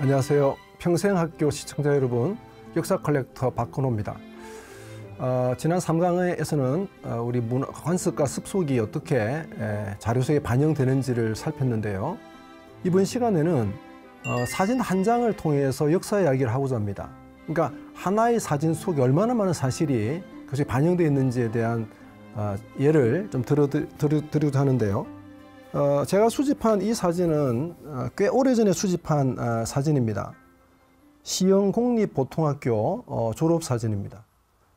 안녕하세요. 평생학교 시청자 여러분, 역사 컬렉터 박건호입니다. 어, 지난 3강에서는 어, 아, 우리 문화, 관습과 습속이 어떻게 에, 자료속에 반영되는지를 살폈는데요. 이번 시간에는 어, 사진 한 장을 통해서 역사 이야기를 하고자 합니다. 그러니까 하나의 사진 속에 얼마나 많은 사실이 그것이 반영되어 있는지에 대한 아, 예를 좀 들어드리고자 하는데요. 어, 제가 수집한 이 사진은 어, 꽤 오래전에 수집한 어, 사진입니다. 시흥 공립보통학교 어, 졸업 사진입니다.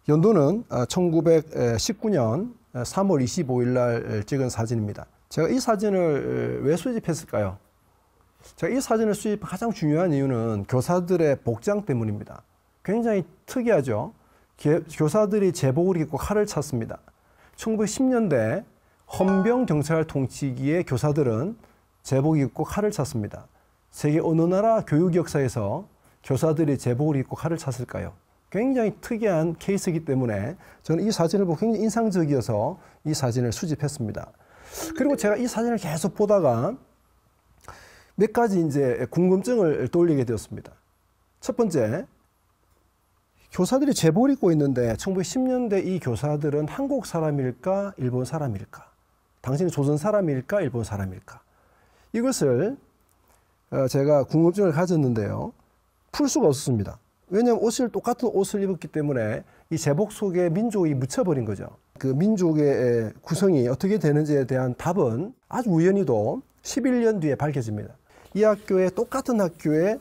연도는 1919년 3월 25일 날 찍은 사진입니다. 제가 이 사진을 왜 수집했을까요? 제가 이 사진을 수집한 가장 중요한 이유는 교사들의 복장 때문입니다. 굉장히 특이하죠. 교사들이 제복을 입고 칼을 찼습니다. 1910년대 헌병 정찰 통치기의 교사들은 제복 입고 칼을 찼습니다. 세계 어느 나라 교육 역사에서 교사들이 제복을 입고 칼을 찼을까요? 굉장히 특이한 케이스이기 때문에 저는 이 사진을 보고 굉장히 인상적이어서 이 사진을 수집했습니다. 그리고 제가 이 사진을 계속 보다가 몇 가지 이제 궁금증을 떠올리게 되었습니다. 첫 번째, 교사들이 제복을 입고 있는데 1910년대 이 교사들은 한국 사람일까 일본 사람일까? 당신이 조선 사람일까 일본 사람일까 이것을 어, 제가 궁금증을 가졌는데요. 풀 수가 없었습니다. 왜냐하면 옷을 똑같은 옷을 입었기 때문에 이 제복 속에 민족이 묻혀버린 거죠. 그 민족의 구성이 어떻게 되는지에 대한 답은 아주 우연히도 11년 뒤에 밝혀집니다. 이 학교의 똑같은 학교의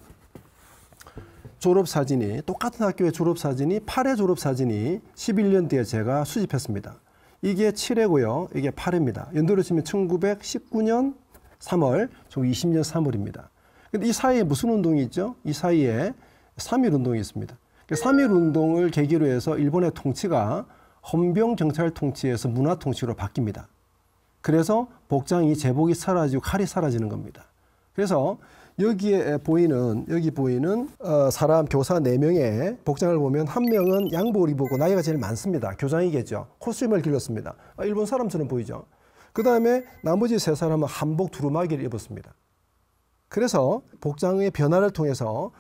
졸업 사진이 똑같은 학교의 졸업 사진이 8회 졸업 사진이 11년 뒤에 제가 수집했습니다. 이게 7회고요. 이게 8회입니다. 연도로 치면 1919년 3월, 20년 3월입니다. 근데 이 사이에 무슨 운동이 있죠? 이 사이에 3.1 운동이 있습니다. 3.1 그러니까 운동을 계기로 해서 일본의 통치가 헌병 경찰 통치에서 문화 통치로 바뀝니다. 그래서 복장이 제복이 사라지고 칼이 사라지는 겁니다. 그래서 여기에 보이는 여기 보이는 어, 사람 교사 네명의 복장을 보면 한 명은 양복을 입었고 나이가 제일 많습니다. 교장이겠죠. 코스튬을 길렀습니다. 아, 일본 사람처럼 보이죠. 그다음에 나머지 세 사람은 한복 두루마기를 입었습니다. 그래서 복장의 변화를 통해서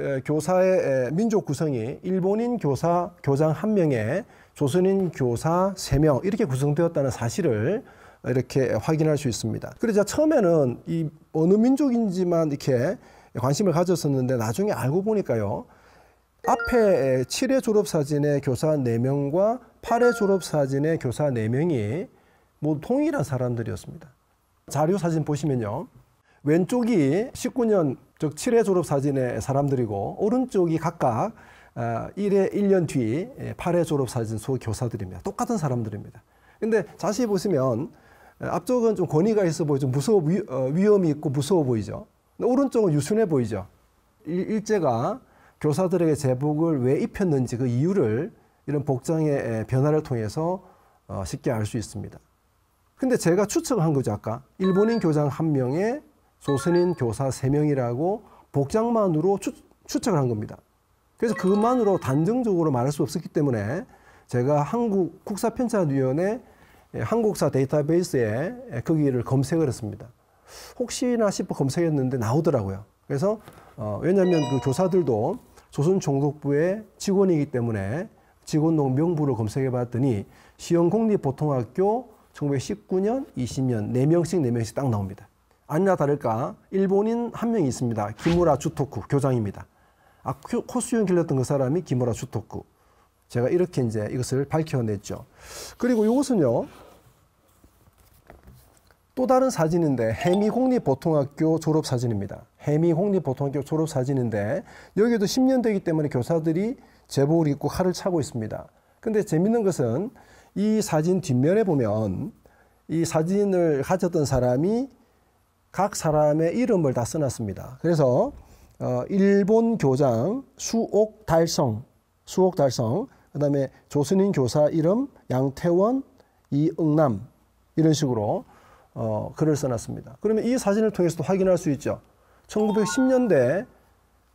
에, 교사의 에, 민족 구성이 일본인 교사 교장 한 명에 조선인 교사 세 명 이렇게 구성되었다는 사실을 이렇게 확인할 수 있습니다. 그래서 처음에는 이 어느 민족인지만 이렇게 관심을 가졌었는데 나중에 알고 보니까요. 앞에 7회 졸업사진의 교사 4명과 8회 졸업사진의 교사 4명이 모두 통일한 사람들이었습니다. 자료 사진 보시면요. 왼쪽이 19년 즉 7회 졸업사진의 사람들이고 오른쪽이 각각 1회 어, 1년 뒤 8회 졸업사진 소 교사들입니다. 똑같은 사람들입니다. 근데 자세히 보시면 앞쪽은 좀 권위가 있어 보이죠. 무서워 위, 어, 위험이 있고 무서워 보이죠. 오른쪽은 유순해 보이죠. 일, 제가 교사들에게 제복을 왜 입혔는지 그 이유를 이런 복장의 변화를 통해서 어, 쉽게 알 수 있습니다. 근데 제가 추측한 거죠 아까 일본인 교장 한 명에 조선인 교사 세 명이라고 복장만으로 추, 추측을 한 겁니다. 그래서 그만으로 것 단정적으로 말할 수 없었기 때문에 제가 한국 국사편찬위원회 예, 한국사 데이터베이스에 거기를 예, 그 검색을 했습니다. 혹시나 싶어 검색했는데 나오더라고요. 그래서 어, 왜냐하면 그 교사들도 조선총독부의 직원이기 때문에 직원농 명부를 검색해 봤더니 시흥공립보통학교 1919년, 20년 4명씩 4명씩 딱 나옵니다. 아니나 다를까 일본인 한 명이 있습니다. 김우라 주토쿠 교장입니다. 아, 코수염 길렀던 그 사람이 김우라 주토쿠. 제가 이렇게 이제 이것을 밝혀냈죠. 그리고 이것은요. 또 다른 사진인데 해미 홍리 보통학교 졸업 사진입니다. 해미 홍리 보통학교 졸업 사진인데 여기도 10년 되기 때문에 교사들이 제복을 입고 칼을 차고 있습니다. 근데 재밌는 것은 이 사진 뒷면에 보면 이 사진을 가졌던 사람이 각 사람의 이름을 다 써놨습니다. 그래서 어, 일본 교장 수옥 달성, 수옥 달성, 그다음에 조선인 교사 이름 양태원 이응남 이런 식으로 어, 글을 써놨습니다. 그러면 이 사진을 통해서도 확인할 수 있죠. 1910년대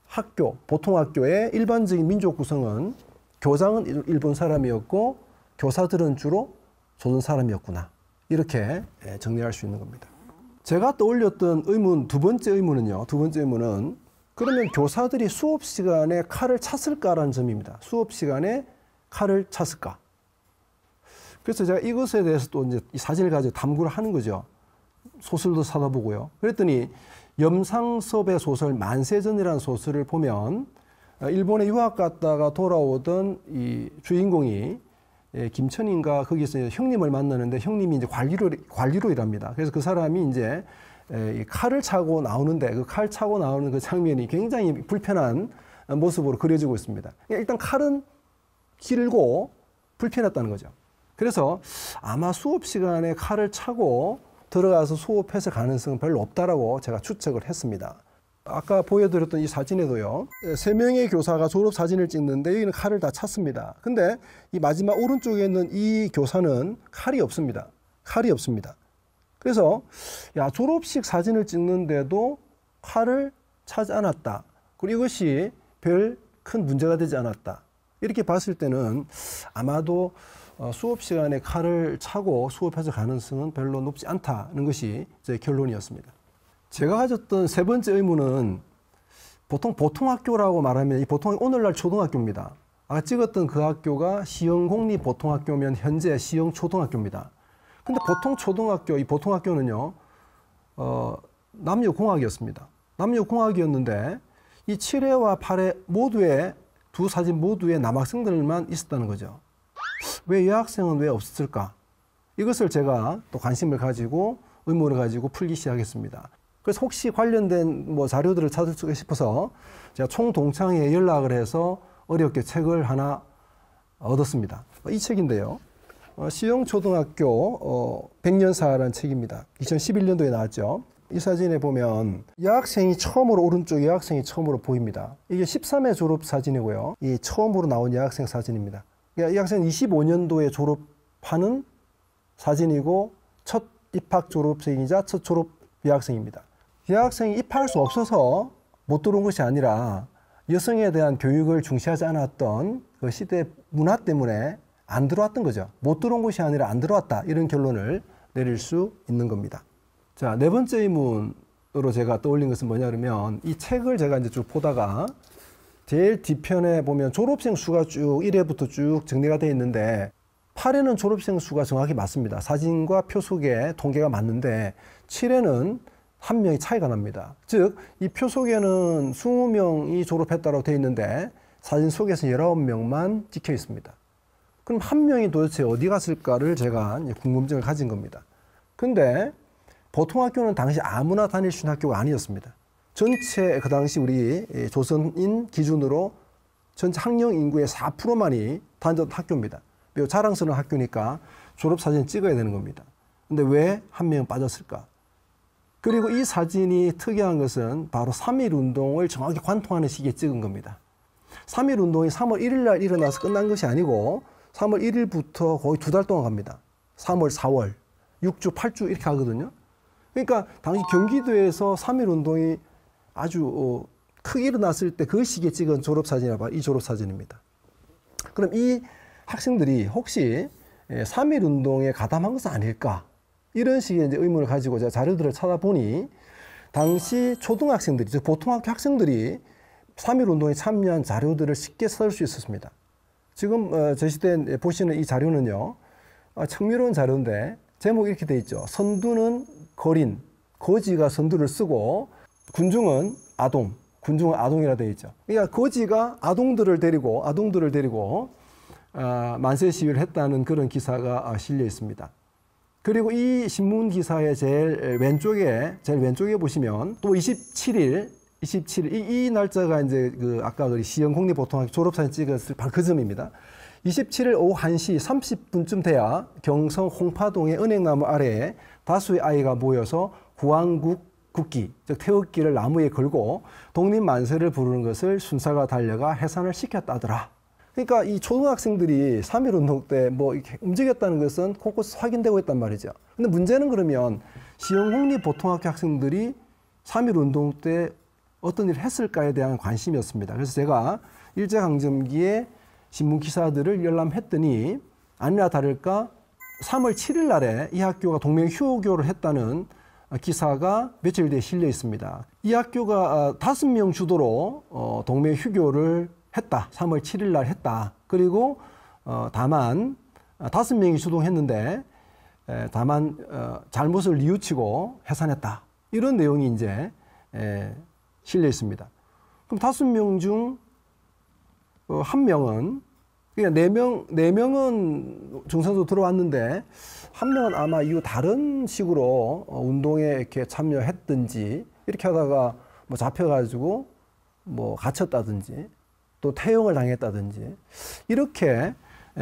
학교, 보통학교의 일반적인 민족 구성은 교장은 일본 사람이었고 교사들은 주로 조선 사람이었구나. 이렇게 예, 정리할 수 있는 겁니다. 제가 떠올렸던 의문, 두 번째 의문은요. 두 번째 의문은 그러면 교사들이 수업 시간에 칼을 찼을까라는 점입니다. 수업 시간에 칼을 찼을까? 그래서 제가 이것에 대해서 또 이제 이 사진을 가지고 담구를 하는 거죠. 소설도 찾아보고요. 그랬더니 염상섭의 소설 만세전이라는 소설을 보면 어, 일본에 유학 갔다가 돌아오던 이 주인공이 예, 김천인가 거기서 형님을 만나는데 형님이 이제 관리로 관리로 일합니다. 그래서 그 사람이 이제 칼을 차고 나오는데 그 칼 차고 나오는 그 장면이 굉장히 불편한 모습으로 그려지고 있습니다. 그러니까 일단 칼은 길고 불편했다는 거죠. 그래서 아마 수업 시간에 칼을 차고 들어가서 수업해서 가능성은 별로 없다라고 제가 추측을 했습니다. 아까 보여드렸던 이 사진에도요. 세 명의 교사가 졸업 사진을 찍는데 여기는 칼을 다 찼습니다. 근데 이 마지막 오른쪽에 있는 이 교사는 칼이 없습니다. 칼이 없습니다. 그래서 야 졸업식 사진을 찍는데도 칼을 차지 않았다. 그리고 이것이 별 큰 문제가 되지 않았다. 이렇게 봤을 때는 아마도 어, 수업 시간에 칼을 차고 수업해서 가능성은 별로 높지 않다는 것이 제 결론이었습니다. 제가 가졌던 세 번째 의무는 보통 보통 학교라고 말하면 이 보통 오늘날 초등학교입니다. 아까 찍었던 그 학교가 시흥 공립 보통 학교면 현재 시흥 초등학교입니다. 근데 보통 초등학교 이 보통 학교는요. 어, 남녀 공학이었습니다. 남녀 공학이었는데 이 7회와 8회 모두에 두 사진 모두에 남학생들만 있었다는 거죠. 왜 여학생은 왜 없었을까? 이것을 제가 또 관심을 가지고 의문을 가지고 풀기 시작했습니다. 그래서 혹시 관련된 뭐 자료들을 찾을까 싶어서 제가 총동창에 연락을 해서 어렵게 책을 하나 얻었습니다. 이 책인데요. 어, 시흥초등학교 어, 백년사라는 책입니다. 2011년도에 나왔죠. 이 사진에 보면 여학생이 처음으로 오른쪽 여학생이 처음으로 보입니다. 이게 13회 졸업 사진이고요. 이 처음으로 나온 여학생 사진입니다. 그러니까 이 학생은 25년도에 졸업하는 사진이고 첫 입학 졸업생이자 첫 졸업 여학생입니다. 여학생이 입학할 수 없어서 못 들어온 것이 아니라 여성에 대한 교육을 중시하지 않았던 그 시대 문화 때문에 안 들어왔던 거죠. 못 들어온 것이 아니라 안 들어왔다. 이런 결론을 내릴 수 있는 겁니다. 자, 네 번째 의문으로 제가 떠올린 것은 뭐냐 그러면 이 책을 제가 이제 쭉 보다가 제일 뒤편에 보면 졸업생 수가 쭉 1회부터 쭉 정리가 되어 있는데 8회는 졸업생 수가 정확히 맞습니다. 사진과 표 속에 통계가 맞는데 7회는 한 명이 차이가 납니다. 즉 이 표 속에는 20명이 졸업했다고 되어 있는데 사진 속에서 19명만 찍혀 있습니다. 그럼 한 명이 도대체 어디 갔을까를 제가 궁금증을 가진 겁니다. 근데 보통 학교는 당시 아무나 다닐 수 있는 학교가 아니었습니다. 전체 그 당시 우리 조선인 기준으로 전체 학령 인구의 4%만이 단전 학교입니다. 매우 자랑스러운 학교니까 졸업 사진 찍어야 되는 겁니다. 근데 왜 한 명 빠졌을까? 그리고 이 사진이 특이한 것은 바로 3일 운동을 정확히 관통하는 시기에 찍은 겁니다. 3일 운동이 3월 1일 날 일어나서 끝난 것이 아니고 3월 1일부터 거의 두 달 동안 갑니다. 3월, 4월, 6주, 8주 이렇게 하거든요. 그러니까 당시 경기도에서 3일 운동이 아주 어, 크게 일어났을 때 그 시기에 찍은 졸업사진이라 바이 졸업사진입니다. 그럼 이 학생들이 혹시 3.1 예, 운동에 가담한 것은 아닐까? 이런 식의 이제 의문을 가지고 제가 자료들을 찾아보니 당시 초등학생들이, 즉 보통학교 학생들이 3.1 운동에 참여한 자료들을 쉽게 찾수 있었습니다. 지금 어, 제시된 보시는 이 자료는요, 어, 청미로운 자료인데 제목이 이렇게 돼 있죠. 선두는 거린, 거지가 선두를 쓰고 군중은 아동, 군중은 아동이라 되어 있죠. 그러니까 거지가 아동들을 데리고 아동들을 데리고 아, 만세 시위를 했다는 그런 기사가 아, 실려 있습니다. 그리고 이 신문 기사의 제일 왼쪽에 제일 왼쪽에 보시면 또 27일 27일 이, 이 날짜가 이제 그 아까 그 시흥 국립보통학교 졸업사진 찍었을 바로 그 점입니다. 27일 오후 1시 30분쯤 돼야 경성 홍파동의 은행나무 아래에 다수의 아이가 모여서 후왕국 국기, 즉 태극기를 나무에 걸고 독립 만세를 부르는 것을 순사가 달려가 해산을 시켰다더라. 그러니까 이 초등학생들이 삼일 운동 때 뭐 이렇게 움직였다는 것은 곳곳 확인되고 있단 말이죠. 근데 문제는 그러면 시흥홍립 보통학교 학생들이 삼일 운동 때 어떤 일을 했을까에 대한 관심이었습니다. 그래서 제가 일제강점기에 신문 기사들을 열람했더니 아니나 다를까 3월 7일 날에 이 학교가 동맹 휴교를 했다는 아, 기사가 며칠 뒤에 실려 있습니다. 이 학교가 아, 다섯 명 주도로 어, 동맹 휴교를 했다. 3월 7일 날 했다. 그리고 어, 다만 아, 다섯 명이 주동했는데 다만 어, 잘못을 뉘우치고 해산했다. 이런 내용이 이제 실려 있습니다. 그럼 다섯 명 중 한 명은 그냥 네명네 네 명은 중산으로 들어왔는데 한 명은 아마 이후 다른 식으로 어, 운동에 이렇게 참여했든지 이렇게 하다가 뭐 잡혀가지고 뭐 갇혔다든지 또태용을 당했다든지 이렇게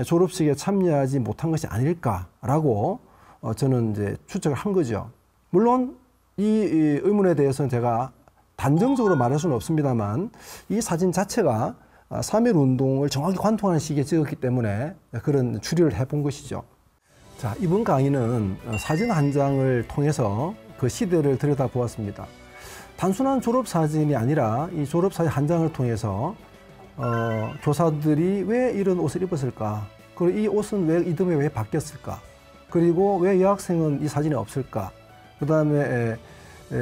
졸업식에 참여하지 못한 것이 아닐까라고 어, 저는 이제 추측을 한 거죠. 물론 이 의문에 대해서는 제가 단정적으로 말할 수는 없습니다만 이 사진 자체가 3.1 아, 운동을 정확히 관통하는 시기에 찍었기 때문에 그런 추리를 해본 것이죠. 자, 이번 강의는 어, 사진 한 장을 통해서 그 시대를 들여다보았습니다. 단순한 졸업 사진이 아니라 이 졸업 사진 한 장을 통해서 어, 교사들이 왜 이런 옷을 입었을까? 그리고 이 옷은 왜 이듬해 왜 바뀌었을까? 그리고 왜 여학생은 이 사진이 없을까? 그 다음에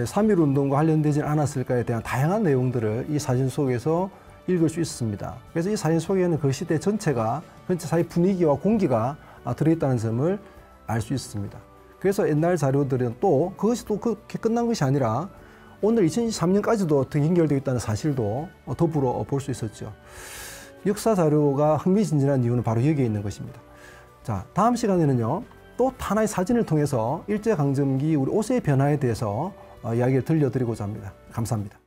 삼일 운동과 관련되지 않았을까에 대한 다양한 내용들을 이 사진 속에서 읽을 수 있습니다. 그래서 이 사진 속에는 그 시대 전체가 전체 사회 분위기와 공기가 아, 들어있다는 점을 알 수 있습니다. 그래서 옛날 자료들은 또 그것이 또 그렇게 끝난 것이 아니라 오늘 2023년까지도 더 연결되어 있다는 사실도 더불어 볼 수 있었죠. 역사 자료가 흥미진진한 이유는 바로 여기에 있는 것입니다. 자, 다음 시간에는요. 또 하나의 사진을 통해서 일제강점기 우리 옷의 변화에 대해서 어, 이야기를 들려드리고자 합니다. 감사합니다.